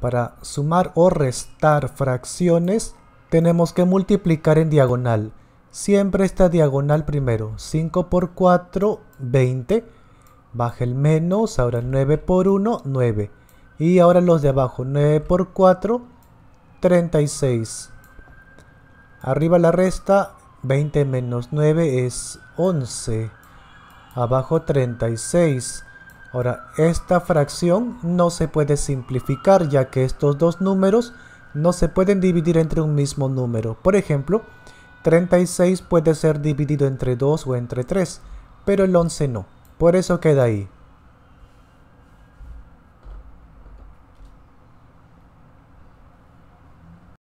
Para sumar o restar fracciones tenemos que multiplicar en diagonal. Siempre esta diagonal primero. 5 por 4, 20. Baja el menos, ahora 9 por 1, 9. Y ahora los de abajo, 9 por 4, 36. Arriba la resta, 20 menos 9 es 11. Abajo 36. Ahora, esta fracción no se puede simplificar ya que estos dos números no se pueden dividir entre un mismo número. Por ejemplo, 36 puede ser dividido entre 2 o entre 3, pero el 11 no. Por eso queda ahí.